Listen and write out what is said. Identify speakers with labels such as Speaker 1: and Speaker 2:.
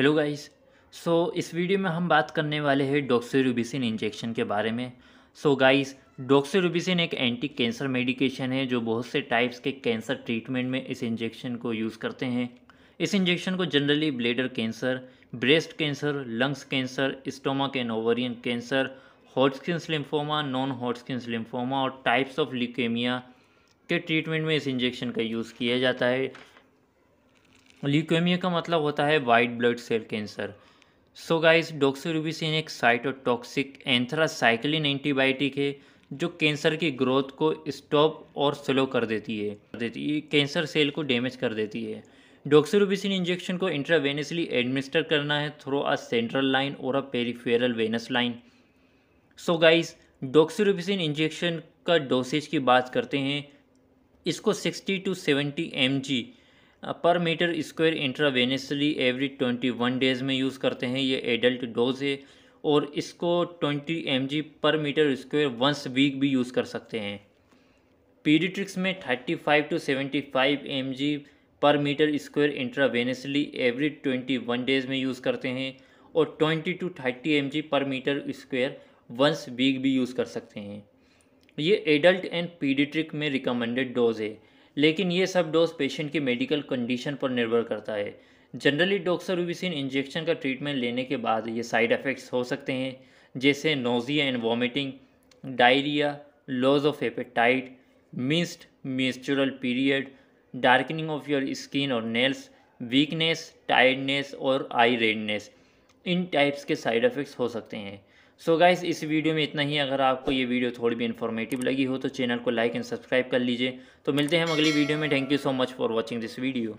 Speaker 1: hello guys so इस video में हम बात करने वाले हैं डॉक्सीरुबिसिन इंजेक्शन के बारे में सो गाइस डॉक्सीरुबिसिन एक एंटी कैंसर मेडिकेशन है जो बहुत से टाइप्स के कैंसर ट्रीटमेंट में इस इंजेक्शन को यूज़ करते हैं इस इंजेक्शन को generally bladder cancer breast cancer lungs cancer stomach and ovarian cancer Hodgkin lymphoma non Hodgkin lymphoma और टाइप्स ऑफ लिकेमिया के ट्रीटमेंट में इस इंजेक्शन का यूज़ किया जाता है ल्यूकेमिया का मतलब होता है white blood cell cancer so guys doxorubicin एक साइटोटॉक्सिक एंथ्रासाइक्लिन एंटीबायोटिक है जो कैंसर की ग्रोथ को स्टॉप और स्लो कर देती है देती है कैंसर सेल को डैमेज कर देती है डॉक्सोरूबिसिन इंजेक्शन को इंट्रावेनसली एडमिनिस्टर करना है थ्रो अ सेंट्रल लाइन और a peripheral venous line so guys doxorubicin injection का डोसेज की बात करते हैं इसको sixty to seventy M per meter square intravenously every twenty one days में यूज़ करते हैं ये एडल्ट डोज है और इसको twenty M per meter square once week भी यूज़ कर सकते हैं पीडिट्रिक्स में thirty five to seventy five M per meter square intravenously every twenty one days में यूज़ करते हैं और twenty to thirty M per meter square once week भी यूज़ कर सकते हैं ये एडल्ट एंड पीडिट्रिक में रिकमेंडेड डोज है लेकिन ये सब डोज पेशेंट की मेडिकल कंडीशन पर निर्भर करता है जनरली डोक्सारुबिसिन इंजेक्शन का ट्रीटमेंट लेने के बाद ये साइड इफ़ेक्ट्स हो सकते हैं जैसे nausea and vomiting diarrhoea loss of appetite missed menstrual period darkening of your skin और नेल्स वीकनेस टायर्डनेस और आई रेडनेस इन टाइप्स के साइड इफ़ेक्ट्स हो सकते हैं सो so गाइस इस वीडियो में इतना ही अगर आपको ये वीडियो थोड़ी भी इन्फॉर्मेटिव लगी हो तो चैनल को लाइक एंड सब्सक्राइब कर लीजिए तो मिलते हैं हम अगली वीडियो में thank you so much for watching this video